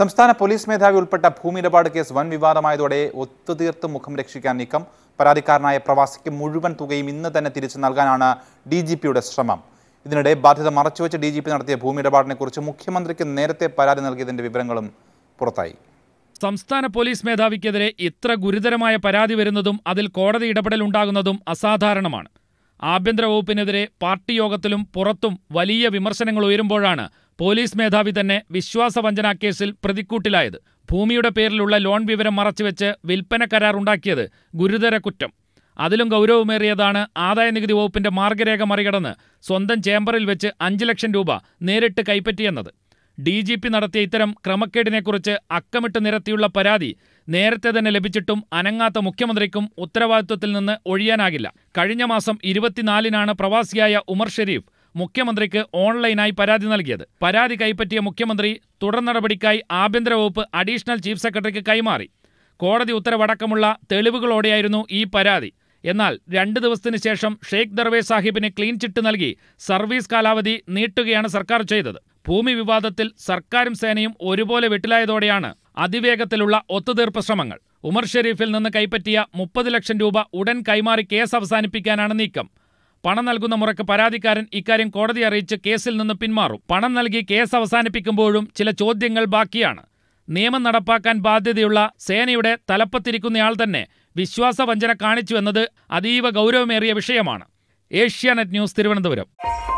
സംസ്ഥാന പോലീസ് മേധാവി ഉൾപ്പെട്ട ഭൂമിയിടപാട് കേസ് വൻ വിവാദമായതോടെ ഒത്തുതീർത്ത് മുഖം രക്ഷിക്കാൻ നീക്കം പരാതിക്കാരനായ പ്രവാസിക്ക് മുഴുവൻ തുകയും ഇന്ന് തന്നെ തിരിച്ചു നൽകാനാണ് ഡി ജി പിയുടെ ശ്രമം ഇതിനിടെ ബാധ്യത മറച്ചുവെച്ച് ഡി ജി പി നടത്തിയ ഭൂമിയിടപാടിനെക്കുറിച്ച് മുഖ്യമന്ത്രിക്ക് നേരത്തെ പരാതി നൽകിയതിന്റെ വിവരങ്ങളും പുറത്തായി സംസ്ഥാന പോലീസ് മേധാവിക്കെതിരെ ഇത്ര ഗുരുതരമായ പരാതി വരുന്നതും അതിൽ കോടതി ഇടപെടൽ ഉണ്ടാകുന്നതും അസാധാരണമാണ് ആഭ്യന്തര വകുപ്പിനെതിരെ പാർട്ടി യോഗത്തിലും പുറത്തും വലിയ വിമർശനങ്ങൾ ഉയരുമ്പോഴാണ് പോലീസ് മേധാവി തന്നെ വിശ്വാസവഞ്ചനാ കേസിൽ പ്രതിക്കൂട്ടിലായത് ഭൂമിയുടെ പേരിലുള്ള ലോൺ വിവരം മറച്ചുവെച്ച് വിൽപ്പന കരാർ ഉണ്ടാക്കിയത് ഗുരുതര കുറ്റം അതിലും ഗൗരവമേറിയതാണ് ആദായ നികുതി വകുപ്പിന്റെ മാർഗരേഖ മറികടന്ന് സ്വന്തം ചേംബറിൽ വെച്ച് അഞ്ച് ലക്ഷം രൂപ നേരിട്ട് കൈപ്പറ്റിയെന്നത് ഡി ജി പി നടത്തിയ ഇത്തരം ക്രമക്കേടിനെക്കുറിച്ച് അക്കമിട്ട് നിരത്തിയുള്ള പരാതി നേരത്തെ തന്നെ ലഭിച്ചിട്ടും അനങ്ങാത്ത മുഖ്യമന്ത്രിക്കും ഉത്തരവാദിത്വത്തിൽ നിന്ന് ഒഴിയാനാകില്ല കഴിഞ്ഞ മാസം ഇരുപത്തിനാലിനാണ് പ്രവാസിയായ ഉമർ ഷെരീഫ് മുഖ്യമന്ത്രിക്ക് ഓൺലൈനായി പരാതി നൽകിയത് പരാതി കൈപ്പറ്റിയ മുഖ്യമന്ത്രി തുടർ നടപടിക്കായി ആഭ്യന്തര വകുപ്പ് അഡീഷണൽ ചീഫ് സെക്രട്ടറിക്ക് കൈമാറി കോടതി ഉത്തരവടക്കമുള്ള തെളിവുകളോടെയായിരുന്നു ഈ പരാതി എന്നാൽ രണ്ട് ദിവസത്തിന് ശേഷം ഷെയ്ഖ് ദർവേ സാഹിബിന് ക്ലീൻ ചിറ്റ് നൽകി സർവീസ് കാലാവധി നീട്ടുകയാണ് സർക്കാർ ചെയ്തത് ഭൂമി വിവാദത്തിൽ സർക്കാരും സേനയും ഒരുപോലെ വിട്ടിലായതോടെയാണ് അതിവേഗത്തിലുള്ള ഒത്തുതീർപ്പ് ശ്രമങ്ങൾ ഉമർ ഷെരീഫിൽ നിന്ന് കൈപ്പറ്റിയ മുപ്പത് ലക്ഷം രൂപ ഉടൻ കൈമാറി കേസ് അവസാനിപ്പിക്കാനാണ് നീക്കം പണം നൽകുന്ന മുറയ്ക്ക് പരാതിക്കാരൻ ഇക്കാര്യം കോടതി അറിയിച്ച് കേസിൽ നിന്ന് പിന്മാറും പണം നൽകി കേസ് അവസാനിപ്പിക്കുമ്പോഴും ചില ചോദ്യങ്ങൾ ബാക്കിയാണ് നിയമം നടപ്പാക്കാൻ ബാധ്യതയുള്ള സേനയുടെ തലപ്പത്തിരിക്കുന്നയാൾ തന്നെ വിശ്വാസവഞ്ചന കാണിച്ചുവെന്നത് അതീവ ഗൗരവമേറിയ വിഷയമാണ് ഏഷ്യാനെറ്റ് ന്യൂസ് തിരുവനന്തപുരം